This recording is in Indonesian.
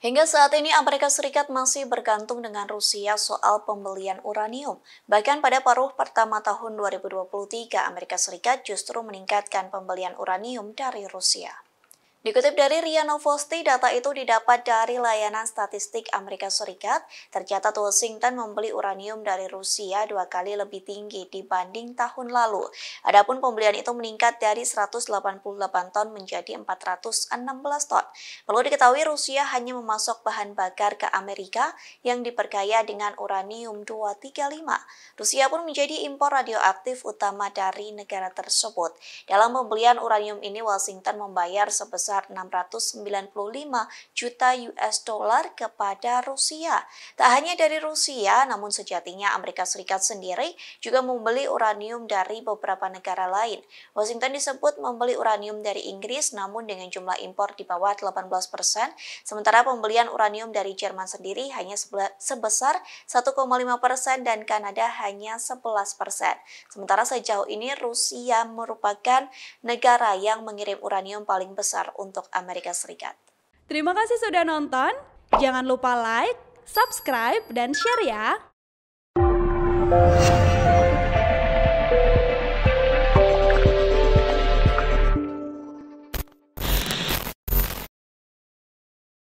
Hingga saat ini Amerika Serikat masih bergantung dengan Rusia soal pembelian uranium. Bahkan pada paruh pertama tahun 2023, Amerika Serikat justru meningkatkan pembelian uranium dari Rusia. Dikutip dari Ria Novosti, data itu didapat dari layanan statistik Amerika Serikat. Tercatat Washington membeli uranium dari Rusia dua kali lebih tinggi dibanding tahun lalu. Adapun pembelian itu meningkat dari 188 ton menjadi 416 ton. Perlu diketahui Rusia hanya memasok bahan bakar ke Amerika yang diperkaya dengan uranium 235. Rusia pun menjadi impor radioaktif utama dari negara tersebut. Dalam pembelian uranium ini Washington membayar sebesar sebesar 695 juta US dollar kepada Rusia. Tak hanya dari Rusia, namun sejatinya Amerika Serikat sendiri juga membeli uranium dari beberapa negara lain. Washington disebut membeli uranium dari Inggris namun dengan jumlah impor di bawah 18%, sementara pembelian uranium dari Jerman sendiri hanya sebesar 1,5% dan Kanada hanya 11%. Sementara sejauh ini Rusia merupakan negara yang mengirim uranium paling besar untuk Amerika Serikat. Terima kasih sudah nonton. Jangan lupa like, subscribe, dan share ya.